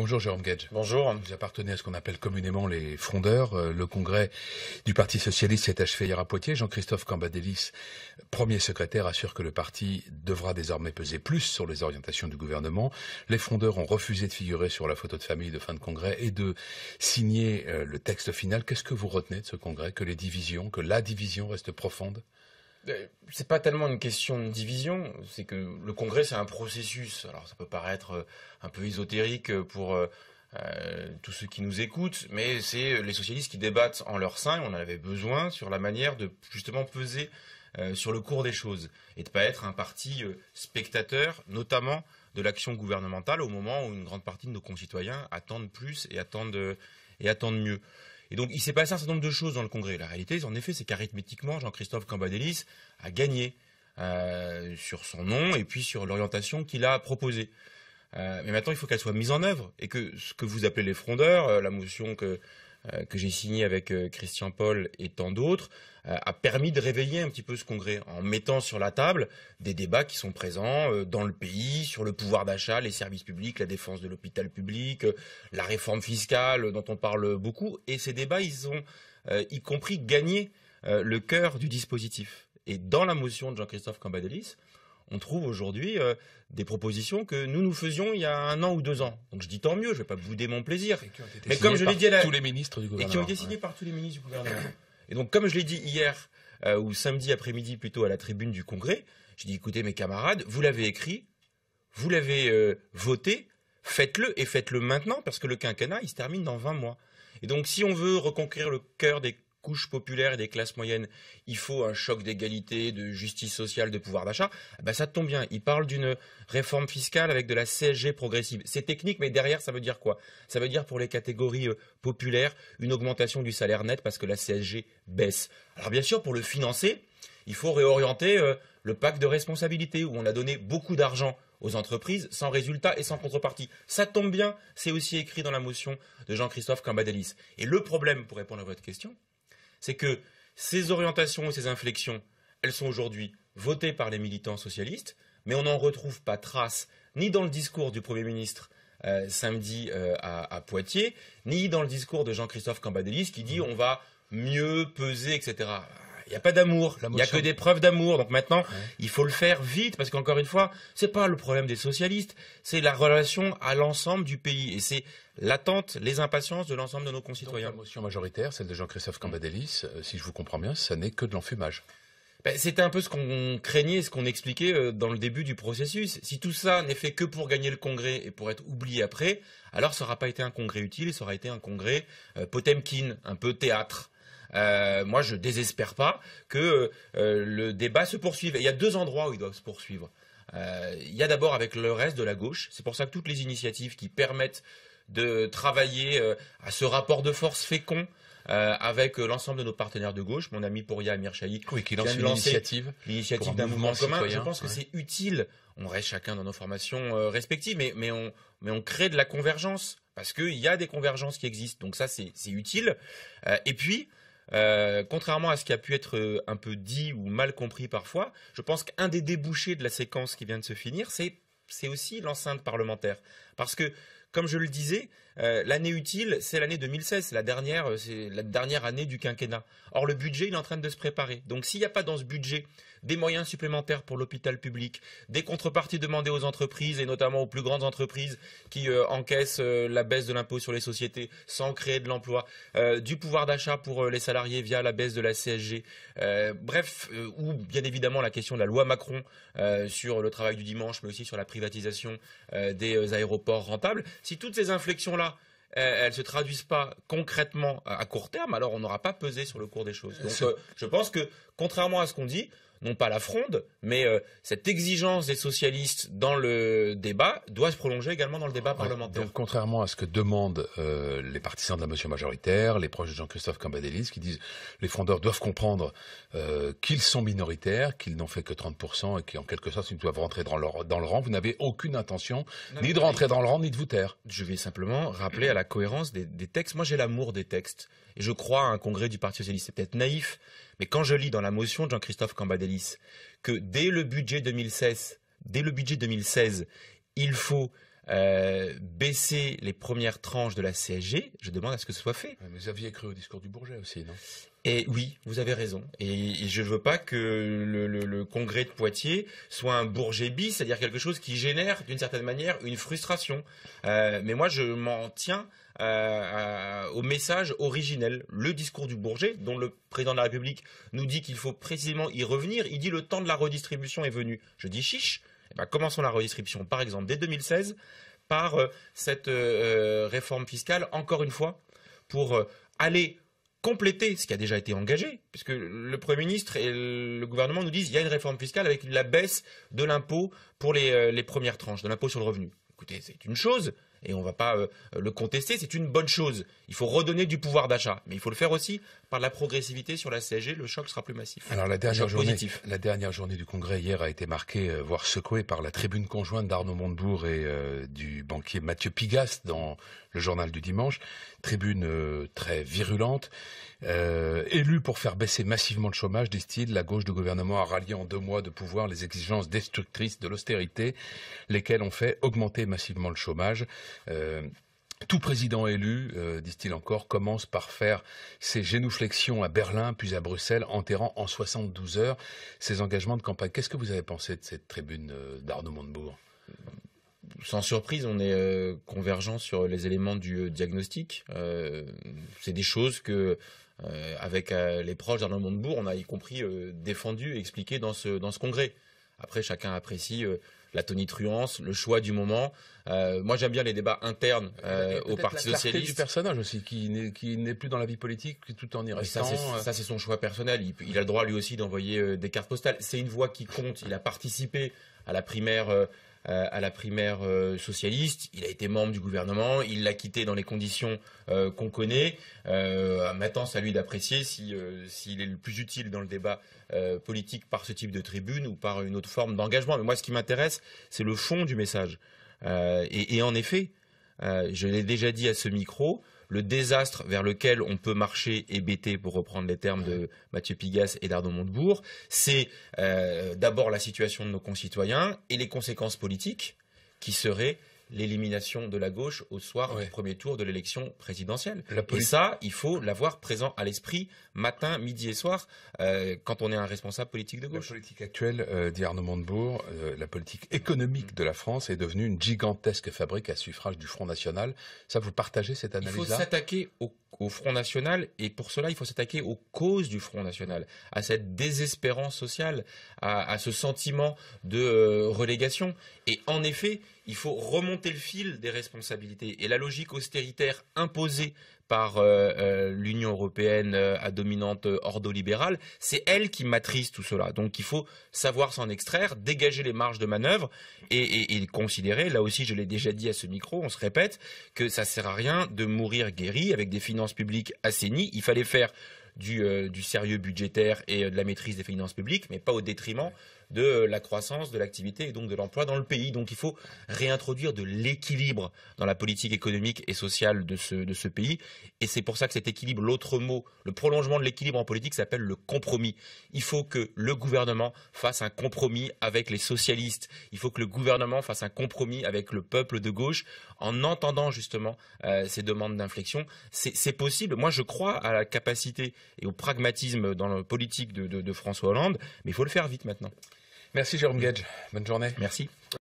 Bonjour Jérôme Gage. Bonjour. Vous appartenez à ce qu'on appelle communément les frondeurs. Euh, le congrès du Parti Socialiste s'est achevé hier à Poitiers. Jean-Christophe Cambadélis, premier secrétaire, assure que le parti devra désormais peser plus sur les orientations du gouvernement. Les frondeurs ont refusé de figurer sur la photo de famille de fin de congrès et de signer euh, le texte final. Qu'est-ce que vous retenez de ce congrès Que les divisions, que la division reste profonde euh, c'est pas tellement une question de division, c'est que le Congrès, c'est un processus. Alors, ça peut paraître euh, un peu ésotérique pour euh, tous ceux qui nous écoutent, mais c'est les socialistes qui débattent en leur sein, on en avait besoin, sur la manière de justement peser sur le cours des choses et de pas être un parti spectateur, notamment de l'action gouvernementale au moment où une grande partie de nos concitoyens attendent plus et attendent, et attendent mieux. Et donc, il s'est passé un certain nombre de choses dans le Congrès. La réalité, en effet, c'est qu'arithmétiquement, Jean-Christophe Cambadélis a gagné euh, sur son nom et puis sur l'orientation qu'il a proposée. Euh, mais maintenant, il faut qu'elle soit mise en œuvre et que ce que vous appelez les frondeurs, euh, la motion que euh, que j'ai signé avec euh, Christian Paul et tant d'autres, euh, a permis de réveiller un petit peu ce congrès en mettant sur la table des débats qui sont présents dans le pays sur le pouvoir d'achat, les services publics, la défense de l'hôpital public, la réforme fiscale dont on parle beaucoup. Et ces débats, ils ont y compris gagné le cœur du dispositif. Et dans la motion de Jean-Christophe Cambadélis, on trouve aujourd'hui euh, des propositions que nous nous faisions il y a un an ou deux ans. Donc je dis tant mieux, je ne vais pas bouder mon plaisir. Et qui ont été Mais comme je l'ai dit tous les ministres du gouvernement. Et qui ont été signés par tous les ministres du gouvernement. Et donc comme je l'ai dit hier euh, ou samedi après-midi plutôt à la tribune du Congrès, j'ai dit écoutez mes camarades, vous l'avez écrit, vous l'avez euh, voté, faites-le et faites-le maintenant parce que le quinquennat il se termine dans 20 mois. Et donc si on veut reconquérir le cœur des couches populaires et des classes moyennes, il faut un choc d'égalité, de justice sociale, de pouvoir d'achat, eh ben ça tombe bien. Il parle d'une réforme fiscale avec de la CSG progressive. C'est technique, mais derrière, ça veut dire quoi Ça veut dire pour les catégories euh, populaires, une augmentation du salaire net parce que la CSG baisse. Alors bien sûr, pour le financer, il faut réorienter euh, le pacte de responsabilité où on a donné beaucoup d'argent aux entreprises sans résultat et sans contrepartie. Ça tombe bien, c'est aussi écrit dans la motion de Jean-Christophe Cambadélis. Et le problème, pour répondre à votre question, c'est que ces orientations et ces inflexions, elles sont aujourd'hui votées par les militants socialistes, mais on n'en retrouve pas trace ni dans le discours du Premier ministre euh, samedi euh, à, à, Poitiers, ni dans le discours de Jean-Christophe Cambadélis qui dit mmh. on va mieux peser, etc. Il n'y a pas d'amour. Il n'y a que des preuves d'amour. Donc maintenant, il faut le faire vite parce qu'encore une fois, ce n'est pas le problème des socialistes, c'est la relation à l'ensemble du pays. Et c'est l'attente, les impatiences de l'ensemble de nos concitoyens. la motion majoritaire, celle de Jean-Christophe Cambadélis, euh, si je vous comprends bien, ça n'est que de l'enfumage. Ben, c'était un peu ce qu'on craignait, ce qu'on expliquait euh, dans le début du processus. Si tout ça n'est fait que pour gagner le Congrès et pour être oublié après, alors ça n'aura pas été un Congrès utile, ça aura été un Congrès euh, Potemkin, un peu théâtre. Euh, moi, je désespère pas que euh, le débat se poursuive. il y a deux endroits où il doit se poursuivre. Euh, il y a d'abord avec le reste de la gauche. C'est pour ça que toutes les initiatives qui permettent de travailler à ce rapport de force fécond avec l'ensemble de nos partenaires de gauche, mon ami Pouria Amirchaï, oui, qui lance l'initiative l'initiative d'un mouvement, commun. je pense que c'est utile. On reste chacun dans nos formations respectives, mais, mais, on, mais on crée de la convergence parce qu'il y a des convergences qui existent. Donc ça, c'est utile. et puis, euh, contrairement à ce qui a pu être euh, un peu dit ou mal compris parfois, je pense qu'un des débouchés de la séquence qui vient de se finir, c'est aussi l'enceinte parlementaire. Parce que comme je le disais, euh, l'année utile, c'est l'année 2016, c'est la dernière, euh, c'est la dernière année du quinquennat. Or, le budget, il est en train de se préparer. Donc, s'il n'y a pas dans ce budget des moyens supplémentaires pour l'hôpital public, des contreparties demandées aux entreprises et notamment aux plus grandes entreprises qui euh, encaissent la baisse de l'impôt sur les sociétés sans créer de l'emploi, du pouvoir d'achat pour les salariés via la baisse de la CSG, bref, ou bien évidemment la question de la loi Macron sur le travail du dimanche, mais aussi sur la privatisation des aéroports rentables. Si toutes ces inflexions-là, euh, elles ne se traduisent pas concrètement euh, à court terme, alors on n'aura pas pesé sur le cours des choses. Donc euh, je pense que, contrairement à ce qu'on dit, non pas la fronde, mais euh, cette exigence des socialistes dans le débat doit se prolonger également dans le débat parlementaire. contrairement à ce que demandent euh, les partisans de la motion majoritaire, les proches de Jean-Christophe Cambadélis, qui disent les frondeurs doivent comprendre euh, qu'ils sont minoritaires, qu'ils n'ont fait que 30% et qu'en quelque sorte, ils doivent rentrer dans, le rang. Vous n'avez aucune intention ni de rentrer dans le rang, ni de vous taire. Je vais simplement rappeler à la cohérence des textes. Moi, j'ai l'amour des textes je crois à un congrès du Parti socialiste, c'est peut-être naïf, mais quand je lis dans la motion de Jean-Christophe Cambadélis que dès le budget 2016, dès le budget 2016, il faut euh, baisser les premières tranches de la CSG, je demande à ce que ce soit fait. vous aviez écrit au discours du Bourget aussi, non et oui, vous avez raison. Et je ne veux pas que le, congrès de Poitiers soit un bourget bis, c'est-à-dire quelque chose qui génère d'une certaine manière une frustration. Euh, mais moi, je m'en tiens euh, au message originel, le discours du Bourget, dont le président de la République nous dit qu'il faut précisément y revenir. Il dit le temps de la redistribution est venu. Je dis chiche, bah, commençons la redistribution, par exemple, dès 2016, par euh, cette euh, euh, réforme fiscale, encore une fois, pour aller compléter ce qui a déjà été engagé, puisque le Premier ministre et le gouvernement nous disent qu'il y a une réforme fiscale avec la baisse de l'impôt pour les, les premières tranches, de l'impôt sur le revenu. Écoutez, c'est une chose, et on ne va pas euh, le contester, c'est une bonne chose. Il faut redonner du pouvoir d'achat, mais il faut le faire aussi par la progressivité sur la CSG, le choc sera plus massif. Alors la dernière, journée, du Congrès hier a été marquée, euh, voire secouée, par la tribune conjointe d'Arnaud Montebourg et euh, du banquier Mathieu Pigas dans le journal du dimanche. Tribune très virulente, Élu pour faire baisser massivement le chômage, disent-ils, la gauche du gouvernement a rallié en deux mois de pouvoir les exigences destructrices de l'austérité, lesquelles ont fait augmenter massivement le chômage. Euh, tout président élu, euh, disent-ils encore, commence par faire ses génouflexions à Berlin, puis à Bruxelles, enterrant en 72 heures ses engagements de campagne. Qu'est-ce que vous avez pensé de cette tribune euh, d'Arnaud Montebourg sans surprise, on est convergent sur les éléments du diagnostic. c'est des choses que, avec les proches d'Arnaud Montebourg, on a y compris défendu et expliqué dans ce congrès. Après, chacun apprécie la tonitruance, le choix du moment. Euh, moi, j'aime bien les débats internes euh, au Parti la socialiste. du personnage aussi, qui n'est, plus dans la vie politique tout en y restant. Euh. ça, c'est, son choix personnel. il, a le droit lui aussi d'envoyer des cartes postales. C'est une voix qui compte. Il a participé à la primaire euh, à la primaire euh, socialiste. Il a été membre du gouvernement, il l'a quitté dans les conditions euh, qu'on connaît. maintenant, c'est à lui d'apprécier s'il est le plus utile dans le débat politique par ce type de tribune ou par une autre forme d'engagement. Mais moi, ce qui m'intéresse, c'est le fond du message. et, en effet, je l'ai déjà dit à ce micro, le désastre vers lequel on peut marcher et bêter, pour reprendre les termes de Mathieu Pigas et d'Arnaud Montebourg, c'est euh, d'abord la situation de nos concitoyens et les conséquences politiques qui seraient l'élimination de la gauche au soir du premier tour de l'élection présidentielle. Et ça, il faut l'avoir présent à l'esprit matin, midi et soir euh, quand on est un responsable politique de gauche. La politique actuelle euh, dit Arnaud Montebourg, euh, la politique économique de la France est devenue une gigantesque fabrique à suffrage du Front National. Ça, vous partagez cette analyse-là Il faut s'attaquer au, Front National et pour cela, il faut s'attaquer aux causes du Front National, à cette désespérance sociale, à ce sentiment de relégation. Et en effet, il faut remonter le fil des responsabilités. Et la logique austéritaire imposée par euh, euh, l'Union européenne euh, à dominante ordo-libérale, c'est elle qui matrice tout cela. Donc il faut savoir s'en extraire, dégager les marges de manœuvre et, et considérer, là aussi je l'ai déjà dit à ce micro, on se répète, que ça ne sert à rien de mourir guéri avec des finances publiques assainies. Il fallait faire euh, du, sérieux budgétaire et euh, de la maîtrise des finances publiques, mais pas au détriment de euh, la croissance, de l'activité et donc de l'emploi dans le pays. Donc il faut réintroduire de l'équilibre dans la politique économique et sociale de ce, de ce pays. Et c'est pour ça que cet équilibre, l'autre mot, le prolongement de l'équilibre en politique s'appelle le compromis. Il faut que le gouvernement fasse un compromis avec les socialistes. Il faut que le gouvernement fasse un compromis avec le peuple de gauche en entendant justement ces demandes d'inflexion. C'est possible. Moi, je crois à la capacité et au pragmatisme dans la politique de, de François Hollande. Mais il faut le faire vite maintenant. Merci Jérôme Gage. Bonne journée. Merci.